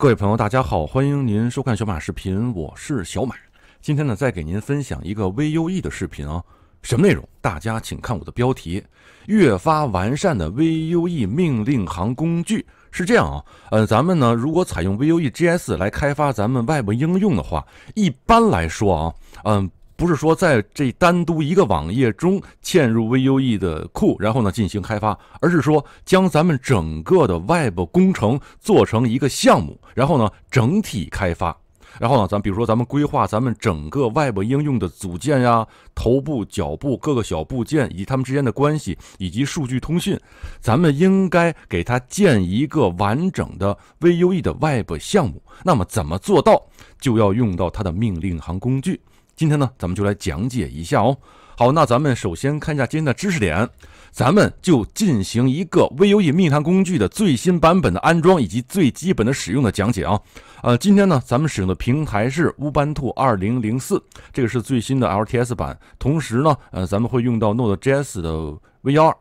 各位朋友，大家好，欢迎您收看小马视频，我是小马。今天呢，再给您分享一个 Vue 的视频啊，什么内容？大家请看我的标题：越发完善的 Vue 命令行工具。是这样啊，嗯，咱们呢，如果采用 v u e g s 来开发咱们外部应用的话，一般来说啊，嗯。不是说在这单独一个网页中嵌入 Vue 的库，然后呢进行开发，而是说将咱们整个的 Web 工程做成一个项目，然后呢整体开发，然后呢，咱比如说咱们规划咱们整个 Web 应用的组件呀、头部、脚部各个小部件以及它们之间的关系以及数据通讯，咱们应该给它建一个完整的 Vue 的 Web 项目。那么怎么做到？就要用到它的命令行工具。今天呢，咱们就来讲解一下哦。好，那咱们首先看一下今天的知识点，咱们就进行一个微 u e 密探工具的最新版本的安装以及最基本的使用的讲解啊。呃，今天呢，咱们使用的平台是乌班兔二零零四，这个是最新的 LTS 版。同时呢，呃，咱们会用到 Node.js 的 v12。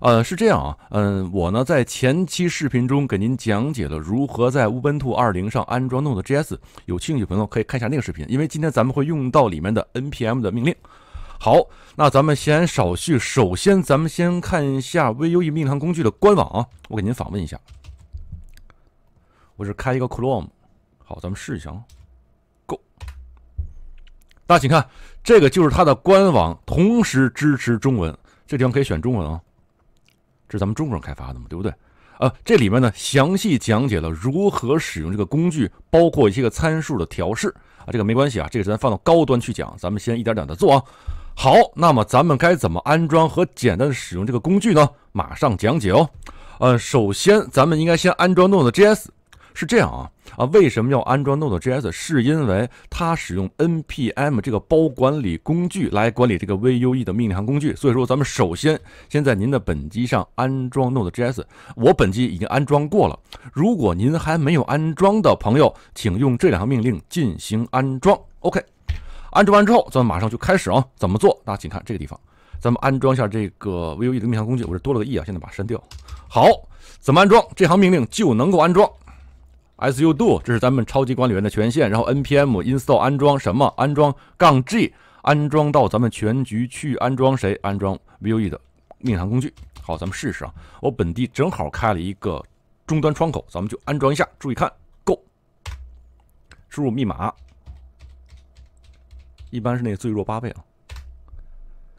呃，是这样啊，嗯，我呢在前期视频中给您讲解了如何在 Ubuntu 二零上安装 Node.js，有兴趣朋友可以看一下那个视频，因为今天咱们会用到里面的 NPM 的命令。好，那咱们先少叙，首先咱们先看一下 Vue 命令工具的官网，啊，我给您访问一下。我是开一个 Chrome，好，咱们试一下，Go。大家请看，这个就是它的官网，同时支持中文，这地方可以选中文啊。这是咱们中国人开发的嘛，对不对？啊，这里面呢详细讲解了如何使用这个工具，包括一些个参数的调试啊，这个没关系啊，这个咱放到高端去讲，咱们先一点点的做啊。好，那么咱们该怎么安装和简单的使用这个工具呢？马上讲解哦。呃，首先咱们应该先安装 Node.js。是这样啊啊！为什么要安装 Node.js？是因为它使用 NPM 这个包管理工具来管理这个 Vue 的命令行工具。所以说，咱们首先先在您的本机上安装 Node.js。我本机已经安装过了。如果您还没有安装的朋友，请用这两行命令进行安装。OK，安装完之后，咱们马上就开始啊！怎么做？大家请看这个地方，咱们安装一下这个 Vue 的命令行工具。我这多了个 e 啊，现在把它删掉。好，怎么安装？这行命令就能够安装。s u do，这是咱们超级管理员的权限。然后 NPM install 安装什么？安装杠 G，安装到咱们全局去。安装谁？安装 Vue 的命令行工具。好，咱们试试啊。我本地正好开了一个终端窗口，咱们就安装一下。注意看，Go 输入密码，一般是那个最弱八位啊。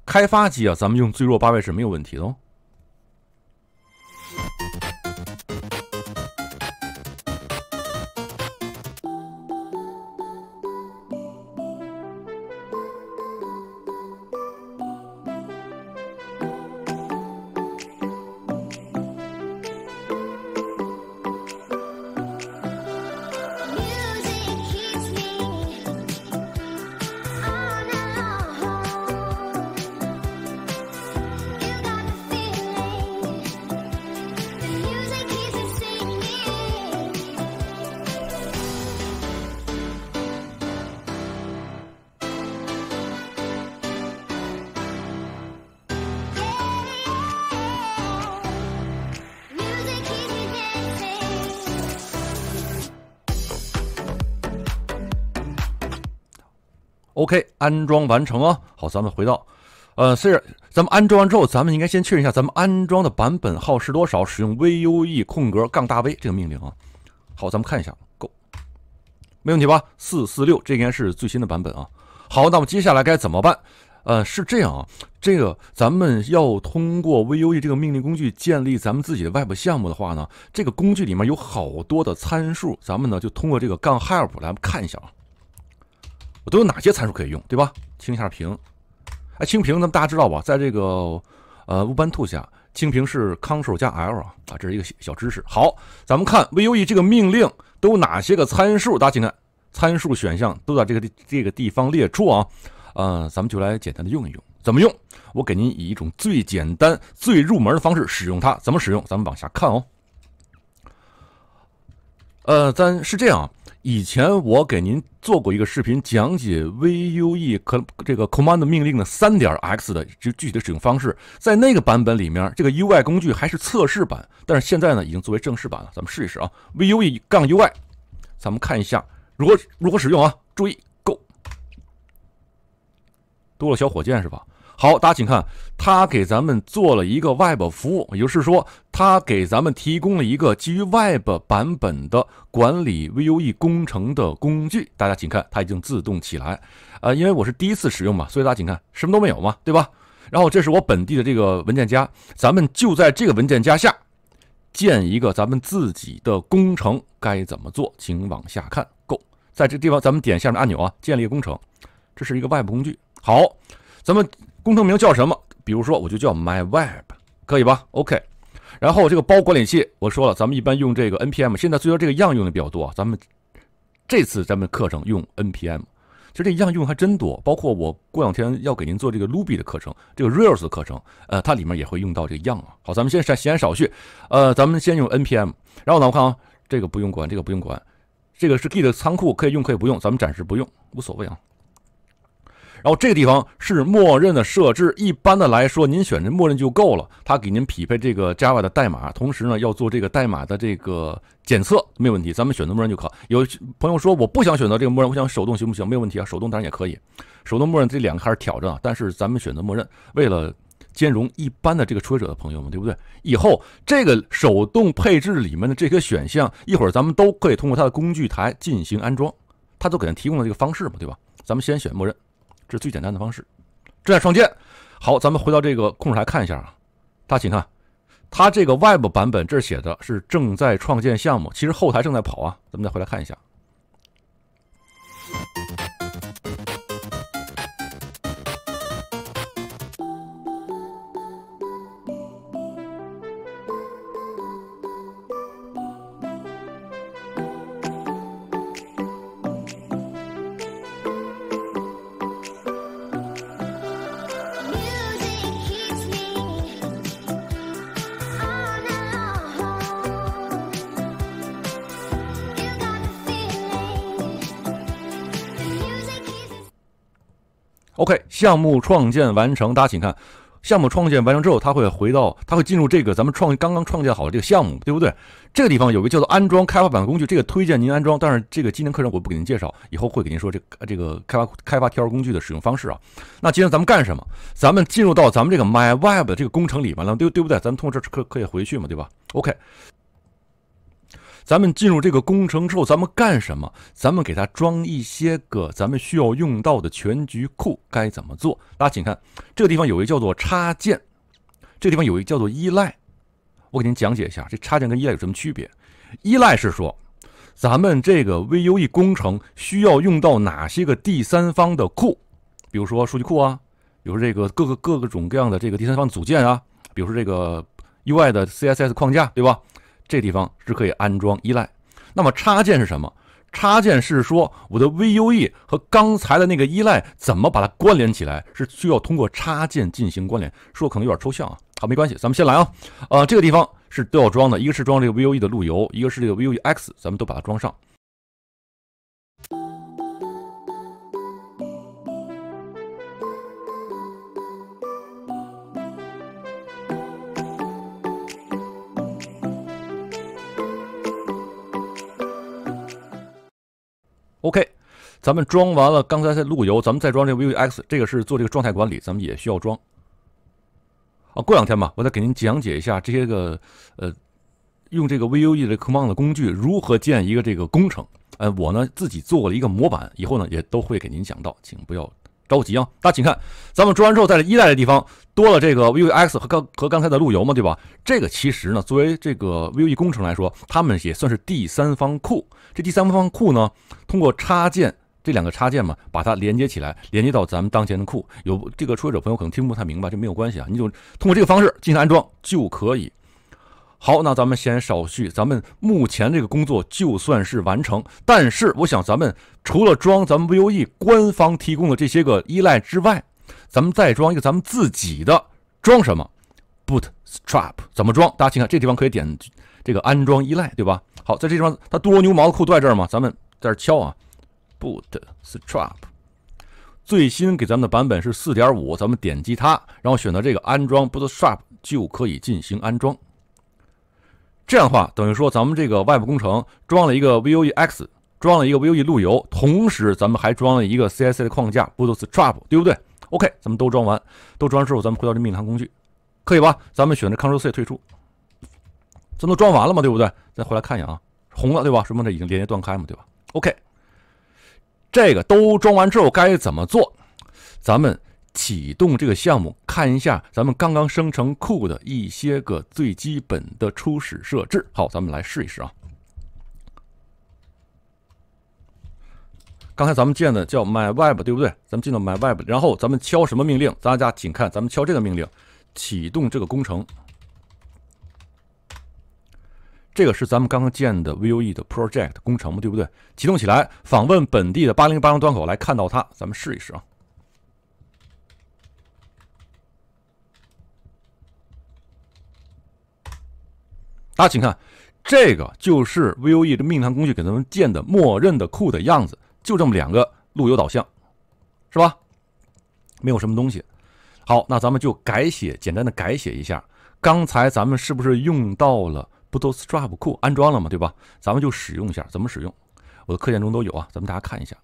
开发机啊，咱们用最弱八位是没有问题的哦。OK，安装完成啊。好，咱们回到，呃，虽然咱们安装完之后，咱们应该先确认一下咱们安装的版本号是多少。使用 Vue 空格杠大 V 这个命令啊。好，咱们看一下，够，没问题吧？四四六，这应该是最新的版本啊。好，那么接下来该怎么办？呃，是这样啊，这个咱们要通过 Vue 这个命令工具建立咱们自己的 Web 项目的话呢，这个工具里面有好多的参数，咱们呢就通过这个杠 Help 来，看一下啊。我都有哪些参数可以用，对吧？清一下屏，哎，清屏，咱们大家知道吧？在这个呃 Ubuntu 下，清屏是 Ctrl 加 L 啊，啊，这是一个小知识。好，咱们看 voue 这个命令，都有哪些个参数？大家请看，参数选项都在这个地这个地方列出啊。呃，咱们就来简单的用一用，怎么用？我给您以一种最简单、最入门的方式使用它。怎么使用？咱们往下看哦。呃，咱是这样。啊。以前我给您做过一个视频，讲解 Vue 和这个 Command 命令的3点 x 的就具体的使用方式。在那个版本里面，这个 UI 工具还是测试版，但是现在呢，已经作为正式版了。咱们试一试啊，Vue-UI，杠咱们看一下如何如何使用啊。注意，Go，多了小火箭是吧？好，大家请看，他给咱们做了一个 Web 服务，也就是说。它给咱们提供了一个基于 Web 版本的管理 Vue 工程的工具。大家请看，它已经自动起来。啊，因为我是第一次使用嘛，所以大家请看，什么都没有嘛，对吧？然后这是我本地的这个文件夹，咱们就在这个文件夹下建一个咱们自己的工程。该怎么做？请往下看。Go，在这地方咱们点下面按钮啊，建立工程。这是一个 Web 工具。好，咱们工程名叫什么？比如说我就叫 My Web，可以吧？OK。然后这个包管理器，我说了，咱们一般用这个 NPM。现在虽说这个样用的比较多啊，咱们这次咱们课程用 NPM，其实这样用还真多。包括我过两天要给您做这个 Ruby 的课程，这个 Rails 的课程，呃，它里面也会用到这个样啊。好，咱们先少闲言少叙，呃，咱们先用 NPM。然后呢，我看啊，这个不用管，这个不用管，这个是 Git 仓库，可以用可以不用，咱们暂时不用，无所谓啊。然后这个地方是默认的设置，一般的来说，您选择默认就够了。它给您匹配这个 Java 的代码，同时呢要做这个代码的这个检测，没有问题。咱们选择默认就可。有朋友说，我不想选择这个默认，我想手动行不行？没有问题啊，手动当然也可以。手动默认这两个开始挑啊，但是咱们选择默认，为了兼容一般的这个初学者的朋友们，对不对？以后这个手动配置里面的这些选项，一会儿咱们都可以通过它的工具台进行安装，它都给咱提供了这个方式嘛，对吧？咱们先选默认。是最简单的方式，正在创建。好，咱们回到这个控制台看一下啊，大家请看，它这个 Web 版本这写的是正在创建项目，其实后台正在跑啊。咱们再回来看一下。项目创建完成，大家请看，项目创建完成之后，它会回到，它会进入这个咱们创刚刚创建好的这个项目，对不对？这个地方有个叫做安装开发版工具，这个推荐您安装，但是这个今天课程我不给您介绍，以后会给您说这个、这个开发开发调试工具的使用方式啊。那今天咱们干什么？咱们进入到咱们这个 My Web 这个工程里面了，对对不对？咱们通过这可可以回去嘛，对吧？OK。咱们进入这个工程之后，咱们干什么？咱们给它装一些个咱们需要用到的全局库，该怎么做？大家请看，这个地方有一个叫做插件，这地方有一个叫做依赖。我给您讲解一下，这插件跟依赖有什么区别？依赖是说，咱们这个 Vue 工程需要用到哪些个第三方的库？比如说数据库啊，比如这个各个各种各样的这个第三方组件啊，比如说这个 UI 的 CSS 框架，对吧？这地方是可以安装依赖，那么插件是什么？插件是说我的 Vue 和刚才的那个依赖怎么把它关联起来，是需要通过插件进行关联。说可能有点抽象啊，好，没关系，咱们先来啊，呃，这个地方是都要装的，一个是装这个 Vue 的路由，一个是这个 Vue X，咱们都把它装上。OK，咱们装完了，刚才在路由，咱们再装这个 VueX，这个是做这个状态管理，咱们也需要装。啊，过两天吧，我再给您讲解一下这些个，呃，用这个 Vue 的 command 工具如何建一个这个工程。呃，我呢自己做了一个模板，以后呢也都会给您讲到，请不要。着急啊！大家请看，咱们装完之后，在这一代的地方多了这个 Vue X 和刚和刚才的路由嘛，对吧？这个其实呢，作为这个 Vue 工程来说，它们也算是第三方库。这第三方库呢，通过插件这两个插件嘛，把它连接起来，连接到咱们当前的库。有这个初学者朋友可能听不太明白，这没有关系啊，你就通过这个方式进行安装就可以。好，那咱们先少叙，咱们目前这个工作就算是完成。但是，我想咱们除了装咱们 v o e 官方提供的这些个依赖之外，咱们再装一个咱们自己的。装什么？Bootstrap 怎么装？大家请看这地方可以点这个安装依赖，对吧？好，在这地方它多牛毛的裤都在这儿嘛，咱们在这敲啊，Bootstrap 最新给咱们的版本是四点五，咱们点击它，然后选择这个安装 Bootstrap 就可以进行安装。这样的话，等于说咱们这个外部工程装了一个 VUEX，装了一个 VUE 路由，同时咱们还装了一个 C S C 的框架 Bootstrap，对不对？OK，咱们都装完，都装完之后，咱们回到这命盘工具，可以吧？咱们选择 c t r l C 退出。这都装完了嘛？对不对？再回来看一眼啊，红了对吧？什么的已经连接断开嘛？对吧？OK，这个都装完之后该怎么做？咱们。启动这个项目，看一下咱们刚刚生成库的一些个最基本的初始设置。好，咱们来试一试啊。刚才咱们建的叫 My Web，对不对？咱们进到 My Web，然后咱们敲什么命令？大家请看，咱们敲这个命令：启动这个工程。这个是咱们刚刚建的 Vue 的 Project 工程嘛，对不对？启动起来，访问本地的8 0 8端口来看到它。咱们试一试啊。大家请看，这个就是 Vue 的命堂工具给咱们建的默认的库的样子，就这么两个路由导向，是吧？没有什么东西。好，那咱们就改写，简单的改写一下。刚才咱们是不是用到了 Bootstrap 库安装了嘛？对吧？咱们就使用一下，怎么使用？我的课件中都有啊。咱们大家看一下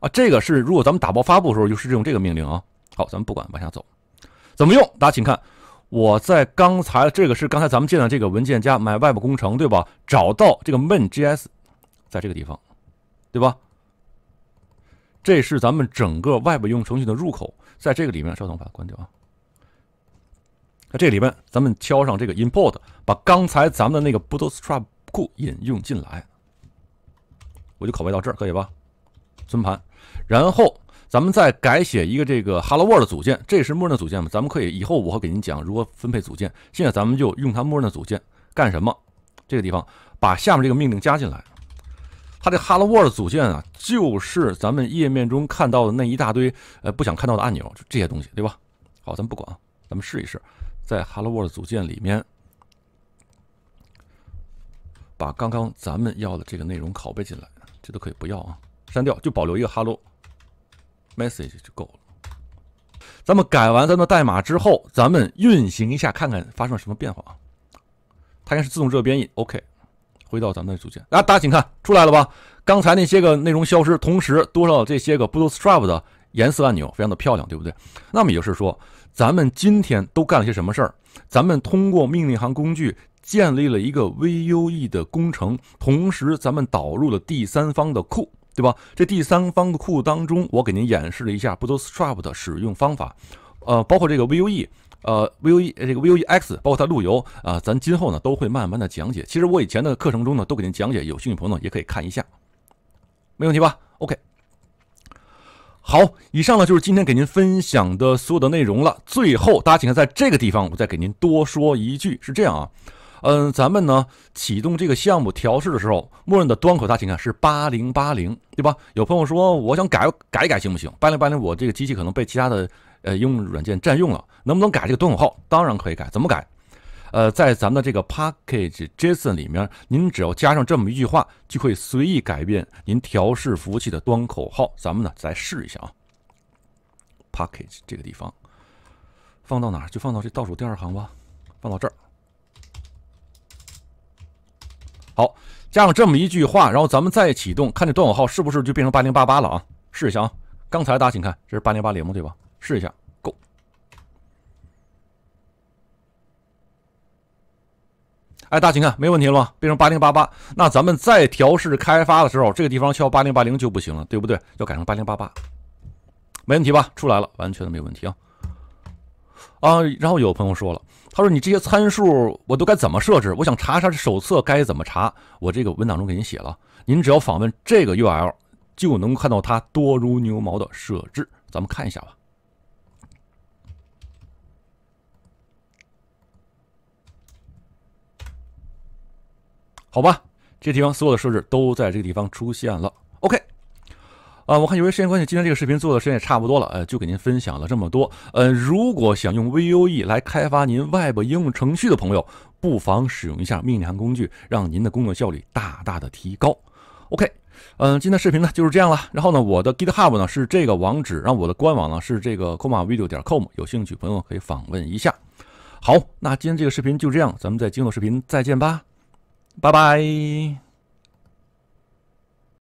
啊，这个是如果咱们打包发布的时候就是用这个命令啊。好，咱们不管往下走，怎么用？大家请看。我在刚才这个是刚才咱们建的这个文件夹 my web 工程，对吧？找到这个 main.js，在这个地方，对吧？这是咱们整个 web 应用程序的入口，在这个里面稍等，把它关掉啊。那这里面，咱们敲上这个 import，把刚才咱们的那个 bootstrap 库引用进来，我就拷贝到这儿，可以吧？存盘，然后。咱们再改写一个这个 Hello World 组件，这是默认的组件嘛？咱们可以以后我会给您讲如何分配组件。现在咱们就用它默认的组件干什么？这个地方把下面这个命令加进来。它这 Hello World 组件啊，就是咱们页面中看到的那一大堆呃不想看到的按钮，就这些东西，对吧？好，咱们不管啊，咱们试一试，在 Hello World 组件里面把刚刚咱们要的这个内容拷贝进来，这都可以不要啊，删掉就保留一个 Hello。message 就够了。咱们改完咱的代码之后，咱们运行一下，看看发生了什么变化啊？它应该是自动热编译。OK，回到咱们的组件。来，大家请看，出来了吧？刚才那些个内容消失，同时多了这些个 Bootstrap 的颜色按钮，非常的漂亮，对不对？那么也就是说，咱们今天都干了些什么事儿？咱们通过命令行工具建立了一个 Vue 的工程，同时咱们导入了第三方的库。对吧？这第三方的库当中，我给您演示了一下 Bootstrap 的使用方法，呃，包括这个 Vue，呃，Vue，这个 VueX，包括它路由啊，咱今后呢都会慢慢的讲解。其实我以前的课程中呢都给您讲解，有兴趣朋友呢也可以看一下，没问题吧？OK。好，以上呢就是今天给您分享的所有的内容了。最后，大家请看在这个地方，我再给您多说一句，是这样啊。嗯，咱们呢启动这个项目调试的时候，默认的端口大型啊是八零八零，对吧？有朋友说我想改改改行不行？八零八零我这个机器可能被其他的呃应用软件占用了，能不能改这个端口号？当然可以改，怎么改？呃，在咱们的这个 package.json 里面，您只要加上这么一句话，就会随意改变您调试服务器的端口号。咱们呢再试一下啊，package 这个地方放到哪？就放到这倒数第二行吧，放到这儿。好，加上这么一句话，然后咱们再启动，看这段尾号是不是就变成八零八八了啊？试一下啊。刚才大家请看这是八零八零吗？对吧？试一下，g o 哎，大家请看，没问题了吧？变成八零八八。那咱们再调试开发的时候，这个地方敲八零八零就不行了，对不对？要改成八零八八，没问题吧？出来了，完全的没问题啊。啊，然后有朋友说了。他说：“你这些参数我都该怎么设置？我想查查手册该怎么查？我这个文档中给您写了，您只要访问这个 URL 就能看到它多如牛毛的设置。咱们看一下吧。好吧，这地方所有的设置都在这个地方出现了。OK。”啊，我看由于时间关系，今天这个视频做的时间也差不多了，呃，就给您分享了这么多。嗯，如果想用 Vue 来开发您 Web 应用程序的朋友，不妨使用一下命令行工具，让您的工作效率大大的提高。OK，嗯，今天视频呢就是这样了。然后呢，我的 GitHub 呢是这个网址，让我的官网呢是这个 c o m a v i e o 点 com，有兴趣朋友可以访问一下。好，那今天这个视频就这样，咱们在今后视频再见吧，拜拜。